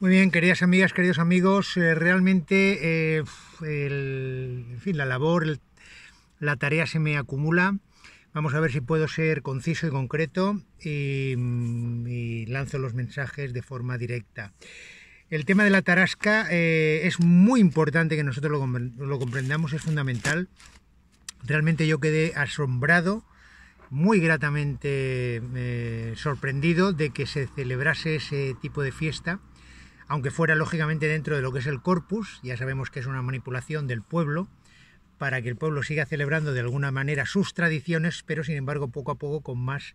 Muy bien, queridas amigas, queridos amigos, eh, realmente eh, la labor, la tarea se me acumula. Vamos a ver si puedo ser conciso y concreto y, mm, lanzo los mensajes de forma directa. El tema de la tarasca eh, es muy importante que nosotros lo, comprendamos, es fundamental. Realmente yo quedé asombrado muy gratamente sorprendido de que se celebrase ese tipo de fiesta aunque fuera lógicamente dentro de lo que es el corpus, ya sabemos que es una manipulación del pueblo, para que el pueblo siga celebrando de alguna manera sus tradiciones, pero sin embargo poco a poco con más,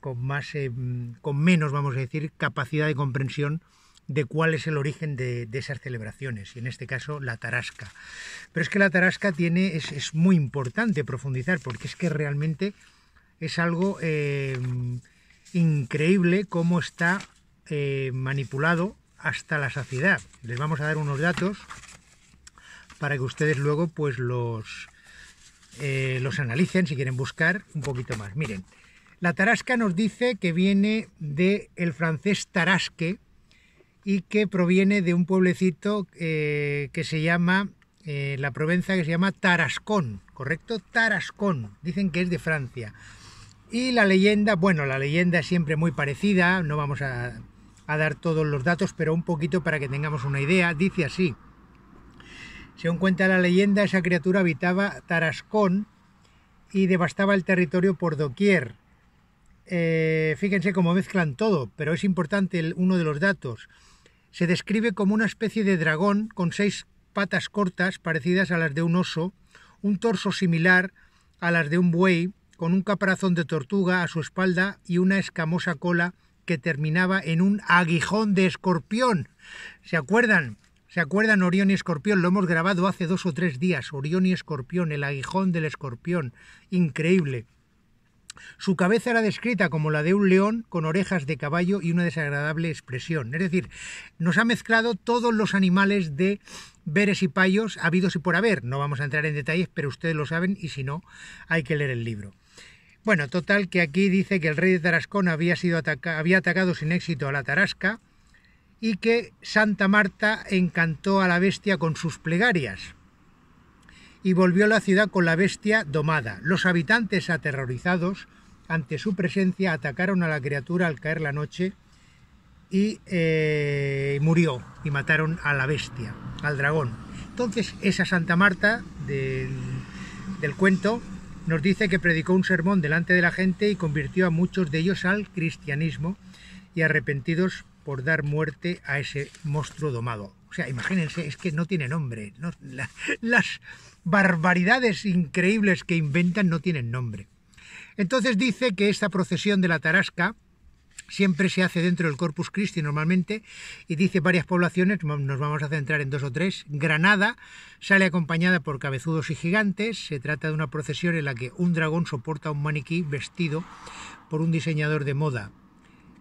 con eh, menos, vamos a decir, capacidad de comprensión de cuál es el origen de, esas celebraciones, y en este caso la tarasca. Pero es que la tarasca tiene, es, muy importante profundizar, porque es que realmente es algo eh, increíble cómo está eh, manipulado hasta la saciedad. Les vamos a dar unos datos para que ustedes luego pues los, eh, los analicen si quieren buscar un poquito más. Miren, la tarasca nos dice que viene del el francés tarasque y que proviene de un pueblecito eh, que se llama, eh, la Provenza que se llama Tarascón, ¿correcto? Tarascón, dicen que es de Francia. Y la leyenda, bueno, la leyenda es siempre muy parecida, no vamos a a dar todos los datos, pero un poquito para que tengamos una idea. Dice así. Según cuenta la leyenda, esa criatura habitaba Tarascón y devastaba el territorio por doquier. Eh, fíjense cómo mezclan todo, pero es importante el, uno de los datos. Se describe como una especie de dragón con seis patas cortas parecidas a las de un oso, un torso similar a las de un buey, con un caparazón de tortuga a su espalda y una escamosa cola que terminaba en un aguijón de escorpión. ¿Se acuerdan? ¿Se acuerdan Orión y Escorpión? Lo hemos grabado hace dos o tres días. Orión y Escorpión, el aguijón del escorpión. Increíble. Su cabeza era descrita como la de un león con orejas de caballo y una desagradable expresión. Es decir, nos ha mezclado todos los animales de veres y payos habidos y por haber. No vamos a entrar en detalles, pero ustedes lo saben y si no, hay que leer el libro. Bueno, total que aquí dice que el rey de Tarascón había, sido había atacado sin éxito a la Tarasca y que Santa Marta encantó a la bestia con sus plegarias y volvió a la ciudad con la bestia domada. Los habitantes aterrorizados ante su presencia atacaron a la criatura al caer la noche y eh, murió y mataron a la bestia, al dragón. Entonces esa Santa Marta del cuento nos dice que predicó un sermón delante de la gente y convirtió a muchos de ellos al cristianismo y arrepentidos por dar muerte a ese monstruo domado. O sea, imagínense, es que no tiene nombre. las barbaridades increíbles que inventan no tienen nombre. Entonces dice que esta procesión de la Tarasca siempre se hace dentro del Corpus Christi normalmente y dice varias poblaciones, nos vamos a centrar en dos o tres. Granada sale acompañada por cabezudos y gigantes, se trata de una procesión en la que un dragón soporta a un maniquí vestido por un diseñador de moda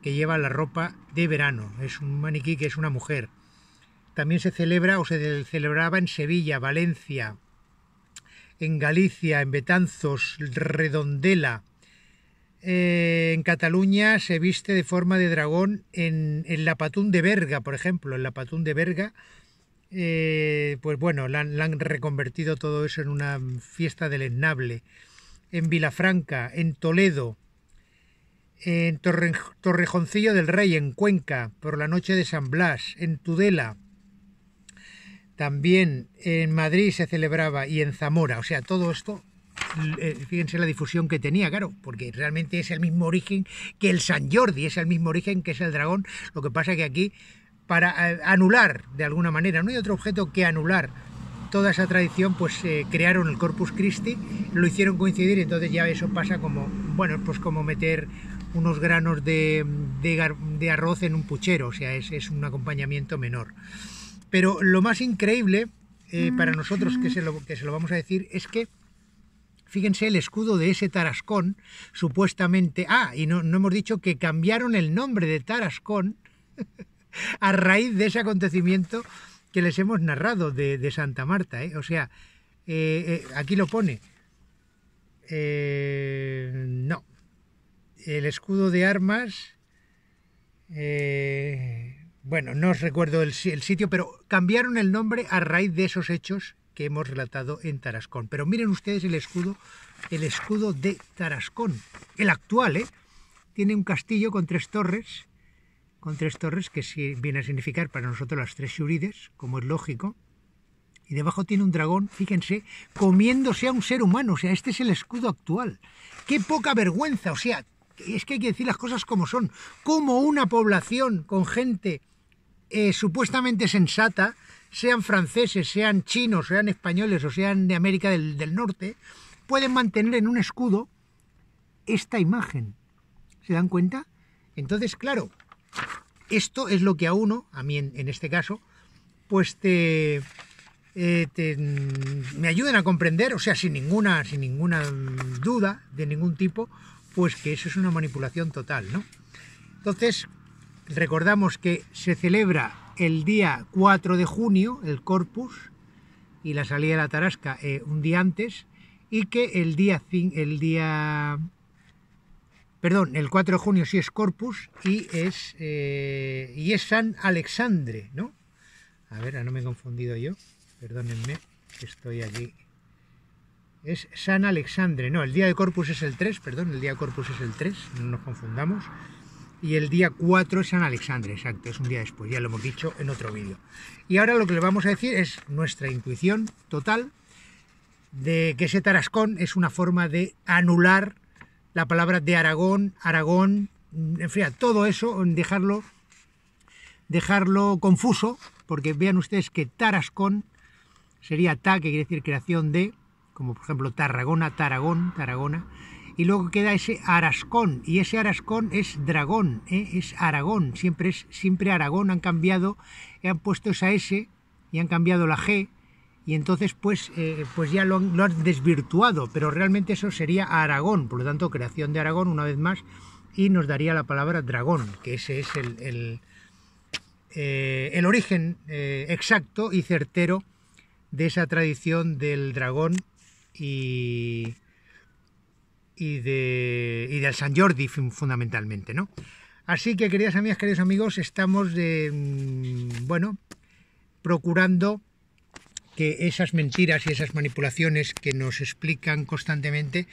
que lleva la ropa de verano, es un maniquí que es una mujer. También se celebra o se celebraba en Sevilla, Valencia, en Galicia, en Betanzos, Redondela, eh, en Cataluña se viste de forma de dragón en, la Patún de Verga, por ejemplo, en la Patún de Berga. Eh, pues bueno, la, han reconvertido todo eso en una fiesta del esnable. En Vilafranca, en Toledo, en Torrejoncillo del Rey, en Cuenca, por la noche de San Blas, en Tudela, también en Madrid se celebraba y en Zamora. O sea, todo esto eh, fíjense la difusión que tenía, claro, porque realmente es el mismo origen que el San Jordi, es el mismo origen que es el dragón, lo que pasa que aquí para eh, anular de alguna manera, no hay otro objeto que anular toda esa tradición, pues eh, crearon el Corpus Christi, lo hicieron coincidir, entonces ya eso pasa como, bueno, pues como meter unos granos de, arroz en un puchero, o sea, es, un acompañamiento menor. Pero lo más increíble para mm, nosotros, que se lo vamos a decir, es que Fíjense el escudo de ese Tarascón, supuestamente... Ah, y no, hemos dicho que cambiaron el nombre de Tarascón a raíz de ese acontecimiento que les hemos narrado de, Santa Marta. ¿eh? O sea, eh, eh, aquí lo pone. Eh, no. El escudo de armas... bueno, no os recuerdo el sitio, pero cambiaron el nombre a raíz de esos hechos que hemos relatado en Tarascón. Pero miren ustedes el escudo, el escudo de Tarascón, el actual, ¿eh? Tiene un castillo con tres torres, con tres torres que viene a significar para nosotros las tres yurides, como es lógico. Y debajo tiene un dragón, fíjense, comiéndose a un ser humano. O sea, este es el escudo actual. ¡Qué poca vergüenza! O sea, es que hay que decir las cosas como son. Como una población con gente eh, supuestamente sensata, sean franceses, sean chinos, sean españoles o sean de América del, Norte, pueden mantener en un escudo esta imagen. ¿Se dan cuenta? Entonces, claro, esto es lo que a uno, a mí en, este caso, pues te, eh, mm, me ayudan a comprender, o sea, sin ninguna, sin ninguna duda de ningún tipo, pues que eso es una manipulación total, ¿no? Entonces, recordamos que se celebra el día 4 de junio, el Corpus, y la salida de la Tarasca eh, un día antes, y que el día, el día... Perdón, el 4 de junio sí es Corpus y es, eh, y es San Alexandre, ¿no? A ver, ah, no me he confundido yo, perdónenme estoy allí. Es San Alexandre, no, el día de Corpus es el 3, perdón, el día de Corpus es el 3, no nos confundamos y el día 4 es San Alexandre, exacto, es un día después, ya lo hemos dicho en otro vídeo. Y ahora lo que le vamos a decir es nuestra intuición total de que ese tarascón es una forma de anular la palabra de Aragón, Aragón, en fin, todo eso, dejarlo, dejarlo confuso, porque vean ustedes que tarascón sería ta, que quiere decir creación de, como por ejemplo Tarragona, Taragón, Tarragona, y luego queda ese Arascón, y ese Arascón es Dragón, ¿eh? es Aragón, siempre es siempre Aragón, han cambiado, han puesto esa S y han cambiado la G, y entonces pues, eh, pues ya lo han, desvirtuado, pero realmente eso sería Aragón, por lo tanto creación de Aragón una vez más, y nos daría la palabra dragón, que ese es el, el, eh, origen exacto y certero de esa tradición del dragón y y de, del San Jordi fundamentalmente, ¿no? Así que, queridas amigas, queridos amigos, estamos, de, mm, bueno, procurando que esas mentiras y esas manipulaciones que nos explican constantemente,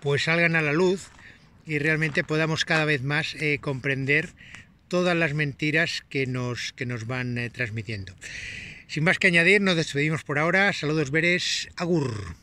pues salgan a la luz y realmente podamos cada vez más eh, comprender todas las mentiras que nos, que nos van eh, transmitiendo. Sin más que añadir, nos despedimos por ahora. Saludos, Veres. Agur.